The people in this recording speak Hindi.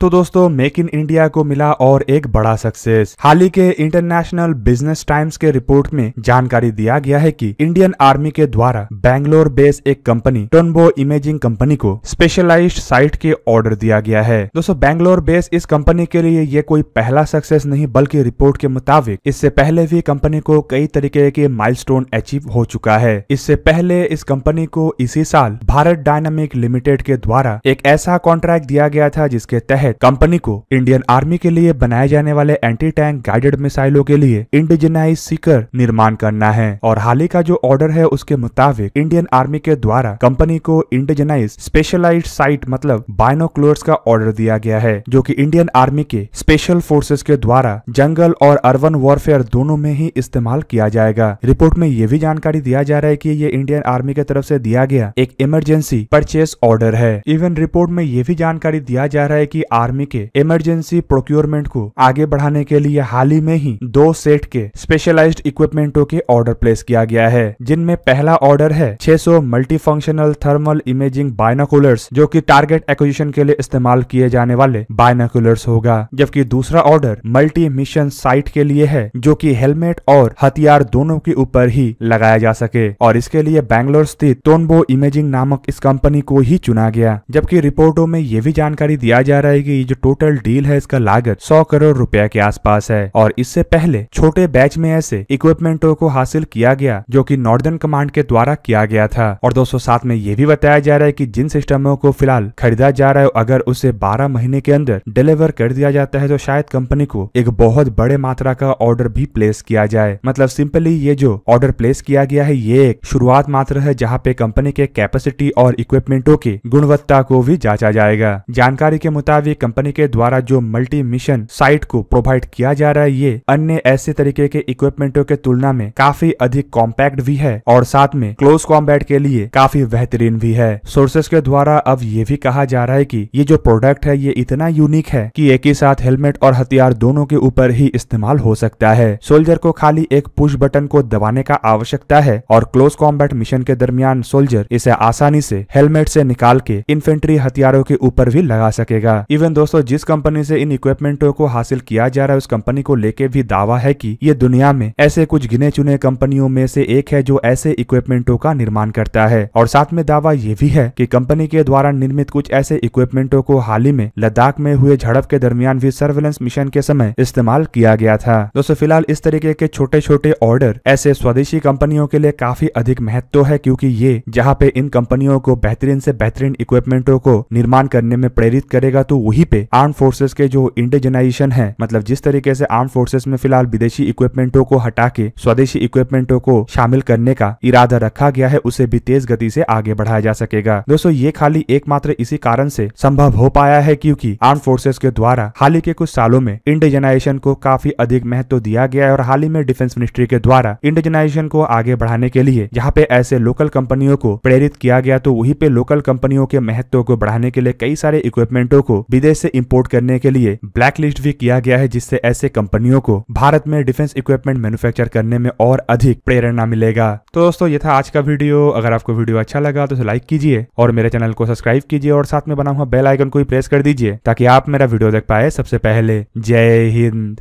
तो दोस्तों मेक इन इंडिया को मिला और एक बड़ा सक्सेस हाल ही के इंटरनेशनल बिजनेस टाइम्स के रिपोर्ट में जानकारी दिया गया है कि इंडियन आर्मी के द्वारा बैंगलोर बेस एक कंपनी टोनबो इमेजिंग कंपनी को स्पेशलाइज्ड साइट के ऑर्डर दिया गया है दोस्तों बैंगलोर बेस इस कंपनी के लिए ये कोई पहला सक्सेस नहीं बल्कि रिपोर्ट के मुताबिक इससे पहले भी कंपनी को कई तरीके के माइल अचीव हो चुका है इससे पहले इस कंपनी को इसी साल भारत डायनामिक लिमिटेड के द्वारा एक ऐसा कॉन्ट्रैक्ट दिया गया था जिसके तहत तहत कंपनी को इंडियन आर्मी के लिए बनाए जाने वाले एंटी टैंक गाइडेड मिसाइलों के लिए इंडिजनाइज सीकर निर्माण करना है और हाल ही का जो ऑर्डर है उसके मुताबिक इंडियन आर्मी के द्वारा कंपनी को इंडिजिनाइज स्पेशलाइज साइट मतलब बायनोक्लोर्स का ऑर्डर दिया गया है जो की इंडियन आर्मी के स्पेशल फोर्सेज के द्वारा जंगल और अर्बन वॉरफेयर दोनों में ही इस्तेमाल किया जाएगा रिपोर्ट में यह भी जानकारी दिया जा रहा है की ये इंडियन आर्मी के तरफ ऐसी दिया गया एक इमरजेंसी परचेस ऑर्डर है इवन रिपोर्ट में यह भी जानकारी दिया जा रहा है की आर्मी के इमरजेंसी प्रोक्योरमेंट को आगे बढ़ाने के लिए हाल ही में ही दो सेट के स्पेशलाइज इक्विपमेंटों के ऑर्डर प्लेस किया गया है जिनमें पहला ऑर्डर है 600 फंक्शनल थर्मल इमेजिंग बायनाकुलर्स जो की टारगेट एक्विजिशन के लिए इस्तेमाल किए जाने वाले बायनाकुलर्स होगा जबकि दूसरा ऑर्डर मल्टी मिशन साइट के लिए है जो की हेलमेट और हथियार दोनों के ऊपर ही लगाया जा सके और इसके लिए बैंगलोर स्थित तोनबो इमेजिंग नामक इस कंपनी को ही चुना गया जबकि रिपोर्टों में ये भी जानकारी दिया जा रहा है कि जो टोटल डील है इसका लागत सौ करोड़ रुपया के आसपास है और इससे पहले छोटे बैच में ऐसे इक्विपमेंटों को हासिल किया गया जो की नॉर्दर्न कमांड के द्वारा किया गया था और दोस्तों साथ में ये भी बताया जा रहा है की जिन सिस्टमों को फिलहाल खरीदा जा रहा है अगर उसे बारह महीने के अंदर डिलीवर कर दिया जाता है तो शायद कंपनी को एक बहुत बड़े मात्रा का ऑर्डर भी प्लेस किया जाए मतलब सिंपली ये जो ऑर्डर प्लेस किया गया है ये एक शुरुआत मात्र है जहाँ पे कंपनी के कैपेसिटी और इक्विपमेंटों की गुणवत्ता को भी जांचा जाएगा जानकारी के मुताबिक कंपनी के द्वारा जो मल्टी मिशन साइट को प्रोवाइड किया जा रहा है ये अन्य ऐसे तरीके के इक्विपमेंटों के तुलना में काफी अधिक कॉम्पैक्ट भी है और साथ में क्लोज कॉम्बैट के लिए काफी बेहतरीन भी है सोर्सेस के द्वारा अब ये भी कहा जा रहा है की ये जो प्रोडक्ट है ये इतना यूनिक है की एक ही साथ हेलमेट और हथियार दोनों के ऊपर ही इस्तेमाल हो सकता है सोल्जर को खाली एक पुश बटन को दबाने का आवश्यकता है और क्लोज कॉम्बैट मिशन के दरमियान सोल्जर इसे आसानी से हेलमेट से निकाल के इन्फेंट्री हथियारों के ऊपर भी लगा सकेगा इवन दोस्तों जिस कंपनी से इन इक्विपमेंटों को हासिल किया जा रहा है उस कंपनी को लेके भी दावा है कि ये दुनिया में ऐसे कुछ गिने चुने कंपनियों में से एक है जो ऐसे इक्विपमेंटों का निर्माण करता है और साथ में दावा ये भी है कि कंपनी के द्वारा निर्मित कुछ ऐसे इक्विपमेंटों को हाल ही में लद्दाख में हुए झड़प के दरमियान भी सर्वेलेंस मिशन के समय इस्तेमाल किया गया था दोस्तों फिलहाल इस तरीके के छोटे छोटे ऑर्डर ऐसे स्वदेशी कंपनियों के लिए काफी अधिक महत्व है क्योंकि ये जहाँ पे इन कंपनियों को बेहतरीन से बेहतरीन इक्विपमेंटों को निर्माण करने में प्रेरित करेगा तो वहीं पे आर्म फोर्सेस के जो इंडिजनाइजेशन है मतलब जिस तरीके से आर्म फोर्सेस में फिलहाल विदेशी इक्विपमेंटों को हटा के स्वदेशी इक्विपमेंटों को शामिल करने का इरादा रखा गया है उसे भी तेज गति से आगे बढ़ाया जा सकेगा दोस्तों ये खाली एकमात्र इसी कारण से संभव हो पाया है क्योंकि आर्म फोर्सेस के द्वारा हाल ही के कुछ सालों में इंडिजनाइजेशन को काफी अधिक महत्व दिया गया है और हाल ही में डिफेंस मिनिस्ट्री के द्वारा इंडिजनाइजेशन को आगे बढ़ाने के लिए जहाँ पे ऐसे लोकल कंपनियों को प्रेरित किया गया तो वही पे लोकल कंपनियों के महत्व को बढ़ाने के लिए कई सारे इक्विपमेंटों को विदेश से इम्पोर्ट करने के लिए ब्लैक लिस्ट भी किया गया है जिससे ऐसे कंपनियों को भारत में डिफेंस इक्विपमेंट मैन्युफैक्चर करने में और अधिक प्रेरणा मिलेगा तो दोस्तों ये था आज का वीडियो अगर आपको वीडियो अच्छा लगा तो लाइक कीजिए और मेरे चैनल को सब्सक्राइब कीजिए और साथ में बना हुआ बेल आइकन को भी प्रेस कर दीजिए ताकि आप मेरा वीडियो देख पाए सबसे पहले जय हिंद